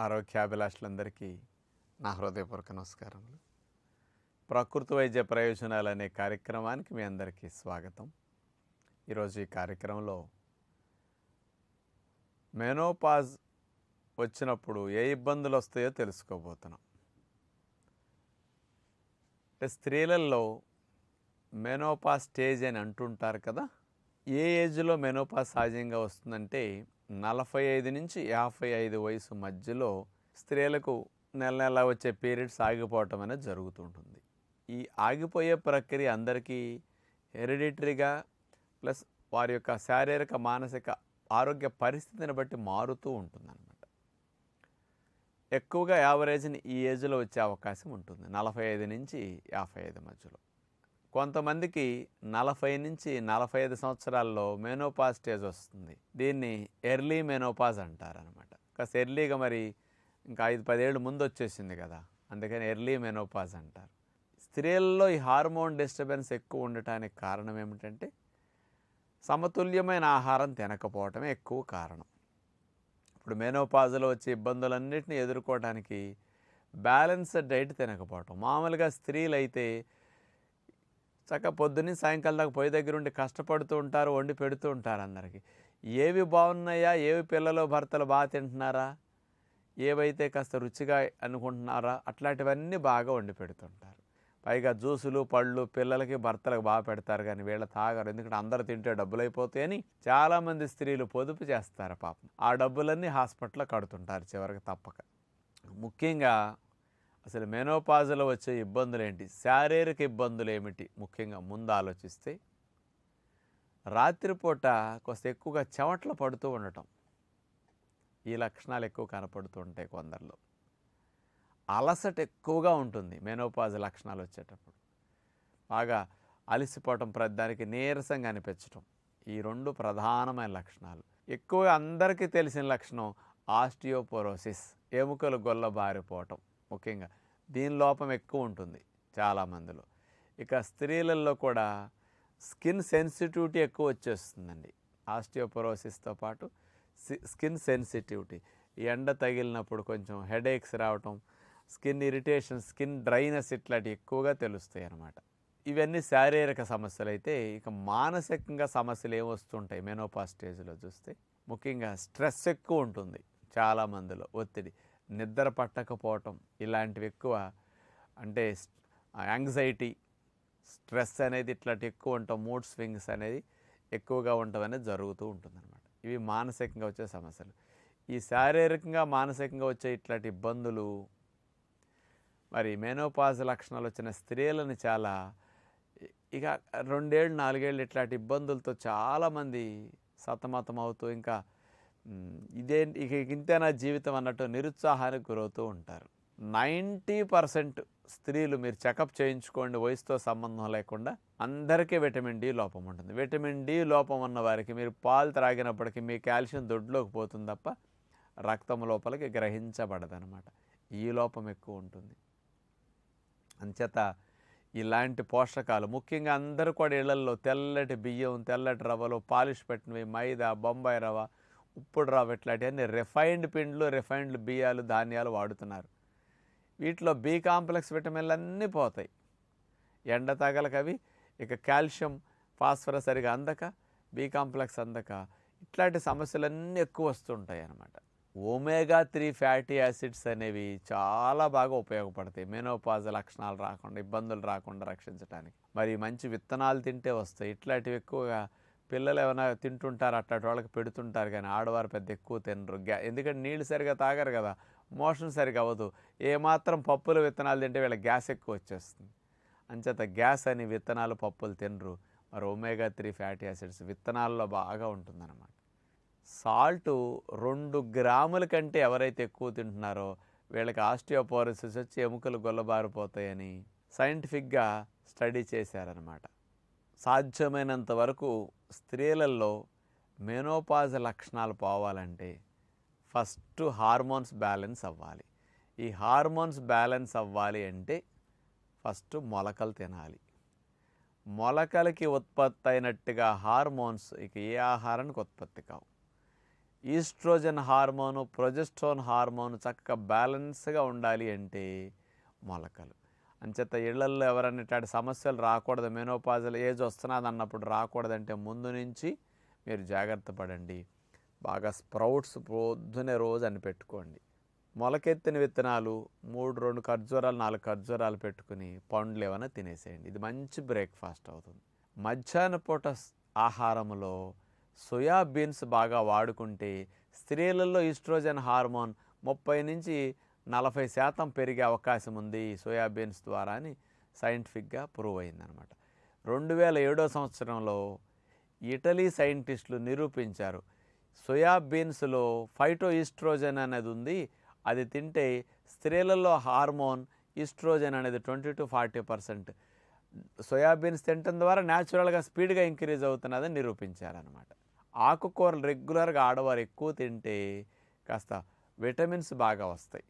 అభిలాషులందరికీ నా హృదయపూర్వక నమస్కారములు ప్రకృతి వైద్య ప్రయోజనాలు అనే కార్యక్రమానికి మీ అందరికీ స్వాగతం ఈరోజు ఈ కార్యక్రమంలో మెనోపాజ్ వచ్చినప్పుడు ఏ ఇబ్బందులు వస్తాయో తెలుసుకోబోతున్నాం స్త్రీలలో మెనోపాస్ స్టేజ్ అని అంటుంటారు కదా ఏ ఏజ్లో మెనోపాస్ సహజంగా వస్తుందంటే నలభై ఐదు నుంచి యాభై ఐదు వయసు మధ్యలో స్త్రీలకు నెల నెల వచ్చే పీరియడ్స్ ఆగిపోవటం అనేది జరుగుతుంటుంది ఈ ఆగిపోయే ప్రక్రియ అందరికీ హెరిడిటరీగా ప్లస్ వారి యొక్క శారీరక మానసిక ఆరోగ్య పరిస్థితిని బట్టి మారుతూ ఉంటుందన్నమాట ఎక్కువగా యావరేజ్ని ఈ ఏజ్లో వచ్చే అవకాశం ఉంటుంది నలభై ఐదు నుంచి యాభై ఐదు మధ్యలో కొంతమందికి నలభై నుంచి నలభై ఐదు సంవత్సరాల్లో మెనోపాజ్ స్టేజ్ వస్తుంది దీన్ని ఎర్లీ మెనోపాజ్ అంటారు అనమాట కాస్త ఎర్లీగా మరి ఇంకా ఐదు పదేళ్ళు ముందు వచ్చేసింది కదా అందుకని ఎర్లీ మెనోపాజ్ అంటారు స్త్రీలలో ఈ హార్మోన్ డిస్టర్బెన్స్ ఎక్కువ ఉండటానికి కారణం ఏమిటంటే సమతుల్యమైన ఆహారం తినకపోవటమే ఎక్కువ కారణం ఇప్పుడు మెనోపాజ్లో వచ్చే ఇబ్బందులన్నింటినీ ఎదుర్కోవడానికి బ్యాలెన్స్డ్ డైట్ తినకపోవటం మామూలుగా స్త్రీలు అయితే చక్క పొద్దున్నే సాయంకాలం దాకా పొయ్యి దగ్గర ఉండి కష్టపడుతూ ఉంటారు వండి పెడుతూ ఉంటారు అందరికీ ఏవి బాగున్నాయా ఏవి పిల్లలు భర్తలు బాగా తింటున్నారా ఏవైతే కాస్త రుచిగా అనుకుంటున్నారా అట్లాంటివన్నీ బాగా వండి పెడుతుంటారు పైగా జ్యూసులు పళ్ళు పిల్లలకి భర్తలకు బాగా పెడతారు కానీ వీళ్ళ తాగరు ఎందుకంటే అందరు తింటే డబ్బులు అని చాలామంది స్త్రీలు పొదుపు చేస్తారు పాపం ఆ డబ్బులన్నీ హాస్పిటల్లో కడుతుంటారు చివరికి తప్పక ముఖ్యంగా అసలు మెనోపాజులో వచ్చే ఇబ్బందులు ఏంటి శారీరక ఇబ్బందులు ఏమిటి ముఖ్యంగా ముందు ఆలోచిస్తే రాత్రిపూట కొంత ఎక్కువగా చెమట్లు పడుతూ ఉండటం ఈ లక్షణాలు ఎక్కువ కనపడుతూ ఉంటాయి కొందరిలో అలసట ఎక్కువగా ఉంటుంది మెనోపాజ్ లక్షణాలు వచ్చేటప్పుడు బాగా అలసిపోవటం ప్రతిదానికి నీరసంగా అనిపించటం ఈ రెండు ప్రధానమైన లక్షణాలు ఎక్కువగా అందరికీ తెలిసిన లక్షణం ఆస్టియోపోరోసిస్ ఎముకలు గొల్ల బారిపోవటం ముఖ్యంగా దీని లోపం ఎక్కువ ఉంటుంది చాలామందిలో ఇక స్త్రీలలో కూడా స్కిన్ సెన్సిటివిటీ ఎక్కువ వచ్చేస్తుందండి ఆస్టియోపరోసిస్తో పాటు స్కిన్ సెన్సిటివిటీ ఎండ తగిలినప్పుడు కొంచెం హెడేక్స్ రావటం స్కిన్ ఇరిటేషన్ స్కిన్ డ్రైనెస్ ఇట్లాంటివి ఎక్కువగా తెలుస్తాయి అన్నమాట ఇవన్నీ శారీరక సమస్యలు అయితే ఇక మానసికంగా సమస్యలు ఏమొస్తుంటాయి మెనోపా స్టేజ్లో చూస్తే ముఖ్యంగా స్ట్రెస్ ఎక్కువ ఉంటుంది చాలామందిలో ఒత్తిడి నిద్ర పట్టకపోవటం ఇలాంటివి ఎక్కువ అంటే యాంగ్జైటీ స్ట్రెస్ అనేది ఇట్లాంటి ఎక్కువ ఉంటాం మూడ్ స్వింగ్స్ అనేది ఎక్కువగా ఉండటం అనేది జరుగుతూ ఉంటుందన్నమాట ఇవి మానసికంగా వచ్చే సమస్యలు ఈ శారీరకంగా మానసికంగా వచ్చే ఇట్లాంటి ఇబ్బందులు మరి మెనోపాజ్ లక్షణాలు వచ్చిన స్త్రీలను చాలా ఇక రెండేళ్ళు నాలుగేళ్ళు ఇట్లాంటి ఇబ్బందులతో చాలామంది సతమతం అవుతూ ఇంకా ఇదే ఇక ఇంతేనా జీవితం అన్నట్టు నిరుత్సాహానికి గురవుతూ ఉంటారు నైంటీ పర్సెంట్ స్త్రీలు మీరు చెకప్ చేయించుకోండి వయసుతో సంబంధం లేకుండా అందరికీ విటమిన్ డి లోపం ఉంటుంది విటమిన్ డి లోపం ఉన్న వారికి మీరు పాలు త్రాగినప్పటికీ మీ కాల్షియం దొడ్లోకి పోతుంది తప్ప రక్తం లోపలికి గ్రహించబడదనమాట ఈ లోపం ఎక్కువ ఉంటుంది అంచేత ఇలాంటి పోషకాలు ముఖ్యంగా అందరూ కూడా ఇళ్లలో తెల్లటి బియ్యం తెల్లటి రవ్వలు పాలిష్ పెట్టినవి మైదా బొంబాయి రవ్వ ఉప్పుడు రావట్లాంటి అన్ని రిఫైన్డ్ పిండ్లు రిఫైన్డ్ బియ్యాలు ధాన్యాలు వాడుతున్నారు వీటిలో బి కాంప్లెక్స్ విటమిన్లు అన్నీ పోతాయి ఎండ తగలకవి ఇక కాల్షియం ఫాస్ఫరస్ సరిగా అందక బి కాంప్లెక్స్ అందక ఇట్లాంటి సమస్యలన్నీ ఎక్కువ వస్తుంటాయి అన్నమాట ఒమేగా త్రీ ఫ్యాటీ యాసిడ్స్ అనేవి చాలా బాగా ఉపయోగపడతాయి మెనోపాజ లక్షణాలు రాకుండా ఇబ్బందులు రాకుండా రక్షించడానికి మరి మంచి విత్తనాలు తింటే వస్తాయి ఇట్లాంటివి ఎక్కువగా పిల్లలు ఏమైనా తింటుంటారు అట్లాంటి వాళ్ళకి పెడుతుంటారు కానీ ఆడవారు పెద్ద ఎక్కువ తినరు గ్యా ఎందుకంటే నీళ్ళు సరిగా తాగరు కదా మోషన్ సరిగా అవ్వదు ఏమాత్రం పప్పులు విత్తనాలు తింటే వీళ్ళ గ్యాస్ ఎక్కువ వచ్చేస్తుంది అంచేత గ్యాస్ అని విత్తనాలు పప్పులు తినరు మరి ఒమేగా త్రీ ఫ్యాటీ యాసిడ్స్ విత్తనాల్లో బాగా ఉంటుందన్నమాట సాల్ట్ రెండు గ్రాముల కంటే ఎవరైతే ఎక్కువ తింటున్నారో వీళ్ళకి ఆస్టియోపోరసిస్ వచ్చి ఎముకలు గొల్లబారిపోతాయని సైంటిఫిక్గా స్టడీ చేశారనమాట సాధ్యమైనంత వరకు స్త్రీలలో మెనోపాజ్ లక్షణాలు పోవాలంటే ఫస్ట్ హార్మోన్స్ బ్యాలెన్స్ అవ్వాలి ఈ హార్మోన్స్ బ్యాలెన్స్ అవ్వాలి అంటే ఫస్ట్ మొలకలు తినాలి మొలకలకి ఉత్పత్తి అయినట్టుగా హార్మోన్స్ ఇక ఏ ఆహారానికి ఉత్పత్తి కావు ఈస్ట్రోజన్ హార్మోను ప్రొజెస్ట్రోన్ హార్మోను చక్కగా బ్యాలెన్స్గా ఉండాలి అంటే మొలకలు అంచేత ఇళ్లల్లో ఎవరనేటువంటి సమస్యలు రాకూడదు మెనోపాజల్ ఏజ్ వస్తున్నది అన్నప్పుడు రాకూడదంటే ముందు నుంచి మీరు జాగ్రత్త పడండి బాగా స్ప్రౌట్స్ పొద్దునే రోజు అని పెట్టుకోండి మొలకెత్తిన విత్తనాలు మూడు రెండు ఖర్జూరాలు నాలుగు ఖర్జూరాలు పెట్టుకుని పండ్లు ఏమైనా తినేసేయండి ఇది మంచి బ్రేక్ఫాస్ట్ అవుతుంది మధ్యాహ్న పూట ఆహారంలో సోయాబీన్స్ బాగా వాడుకుంటే స్త్రీలలో ఈస్ట్రోజన్ హార్మోన్ ముప్పై నుంచి నలభై శాతం పెరిగే అవకాశం ఉంది సోయాబీన్స్ ద్వారా అని సైంటిఫిక్గా ప్రూవ్ అయిందనమాట రెండు వేల ఏడో సంవత్సరంలో ఇటలీ సైంటిస్టులు నిరూపించారు సోయాబీన్స్లో ఫైటో ఈస్ట్రోజన్ అనేది ఉంది అది తింటే స్త్రీలలో హార్మోన్ ఈస్ట్రోజన్ అనేది twenty two forty percent soybeans తినటం ద్వారా న్యాచురల్గా స్పీడ్గా ఇంక్రీజ్ అవుతున్నదని నిరూపించారనమాట ఆకుకూరలు రెగ్యులర్గా ఆడవారు ఎక్కువ తింటే కాస్త విటమిన్స్ బాగా వస్తాయి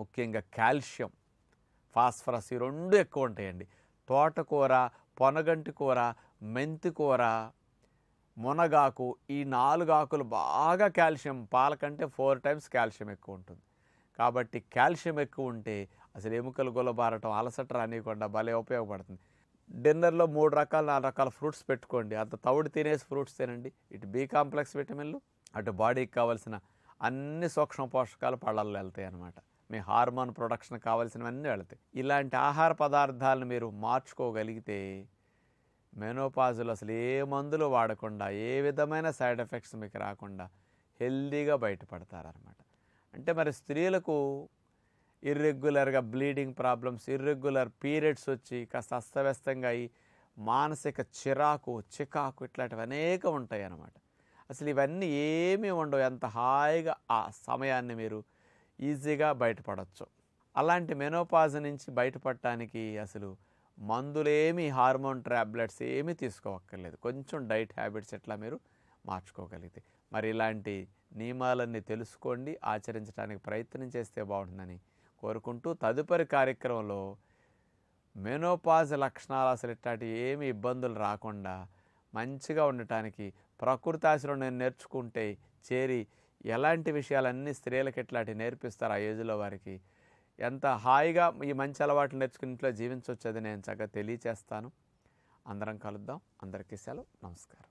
ముఖ్యంగా కాల్షియం ఫాస్ఫరస్ ఈ రెండు ఎక్కువ ఉంటాయండి తోటకూర పొనగంటి కూర మెంతి కూర మునగాకు ఈ నాలుగు ఆకులు బాగా కాల్షియం పాలకంటే ఫోర్ టైమ్స్ కాల్షియం ఎక్కువ ఉంటుంది కాబట్టి కాల్షియం ఎక్కువ ఉంటే అసలు ఎముకలు గులబారటం అలసట రానియకుండా భలే ఉపయోగపడుతుంది డిన్నర్లో మూడు రకాల నాలుగు రకాల ఫ్రూట్స్ పెట్టుకోండి అంత తవుడు తినేసి ఫ్రూట్స్ తినండి ఇటు బీ కాంప్లెక్స్ విటమిన్లు అటు బాడీకి కావాల్సిన అన్ని సూక్ష్మ పోషకాలు పళ్ళల్లో వెళ్తాయి అన్నమాట మీ హార్మోన్ ప్రొడక్షన్ కావాల్సినవన్నీ వెళతాయి ఇలాంటి ఆహార పదార్థాలను మీరు మార్చుకోగలిగితే మెనోపాజులు అసలు ఏ మందులు వాడకుండా ఏ విధమైన సైడ్ ఎఫెక్ట్స్ మీకు రాకుండా హెల్దీగా బయటపడతారనమాట అంటే మరి స్త్రీలకు ఇర్రెగ్యులర్గా బ్లీడింగ్ ప్రాబ్లమ్స్ ఇర్రెగ్యులర్ పీరియడ్స్ వచ్చి కాస్త అస్తవ్యస్తంగా అయ్యి మానసిక చిరాకు చికాకు ఇట్లాంటివి అనేక ఉంటాయి అన్నమాట అసలు ఇవన్నీ ఏమీ ఉండవు ఎంత హాయిగా ఆ సమయాన్ని మీరు ఈజీగా బయటపడవచ్చు అలాంటి మెనోపాజ్ నుంచి బయటపడటానికి అసలు మందులేమి హార్మోన్ ట్యాబ్లెట్స్ ఏమీ తీసుకోవక్కర్లేదు కొంచెం డైట్ హ్యాబిట్స్ ఎట్లా మీరు మార్చుకోగలిగితే మరి ఇలాంటి నియమాలన్నీ తెలుసుకోండి ఆచరించడానికి ప్రయత్నం చేస్తే బాగుంటుందని కోరుకుంటూ తదుపరి కార్యక్రమంలో మెనోపాజ్ లక్షణాలు అసలు ఇట్లాంటి ఏమి ఇబ్బందులు రాకుండా మంచిగా ఉండటానికి ప్రకృతి ఆశలో నేను నేర్చుకుంటే చేరి ఎలాంటి విషయాలన్నీ స్త్రీలకు ఎట్లాంటి నేర్పిస్తారు ఆ ఏజ్లో వారికి ఎంత హాయిగా ఈ మంచి అలవాట్లు నేర్చుకుని ఇంట్లో జీవించవచ్చు అది నేను చక్కగా తెలియచేస్తాను అందరం కలుద్దాం అందరికీ సెలవు నమస్కారం